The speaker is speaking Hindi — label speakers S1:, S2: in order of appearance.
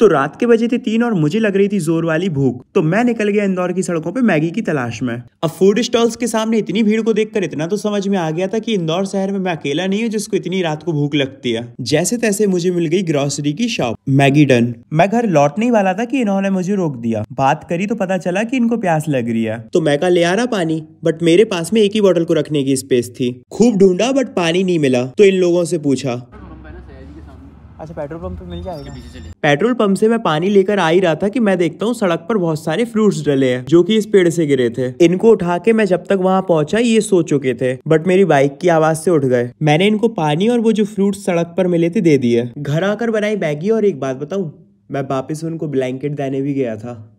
S1: तो रात के बजे थे तीन और मुझे लग रही थी जोर वाली भूख तो मैं निकल गया इंदौर की सड़कों पर मैगी की तलाश में अब फूड स्टॉल्स के सामने इतनी भीड़ को देखकर इतना तो समझ में आ गया था कि इंदौर शहर में मैं अकेला नहीं हूँ जिसको इतनी रात को भूख लगती है जैसे तैसे मुझे मिल गई ग्रोसरी की शॉप मैगी डन मैं घर लौटने वाला था की इन्होंने मुझे रोक दिया बात करी तो पता चला की इनको प्यास लग रही है तो मैं का ले आ रहा पानी बट मेरे पास में एक ही बोतल को रखने की स्पेस थी खूब ढूंढा बट पानी नहीं मिला तो इन लोगों से पूछा
S2: अच्छा पेट्रोल पंप पे मिल जाएगा
S1: पेट्रोल पंप से मैं पानी लेकर आ ही रहा था कि मैं देखता हूँ सड़क पर बहुत सारे फ्रूट्स डले हैं जो कि इस पेड़ से गिरे थे इनको उठा के मैं जब तक वहाँ पहुंचा ये सो चुके थे बट मेरी बाइक की आवाज से उठ गए मैंने इनको पानी और वो जो फ्रूट सड़क पर मिले थे दे दिए घर आकर बनाई बैगी और एक बात बताऊ मैं वापिस उनको ब्लैंकेट देने भी गया था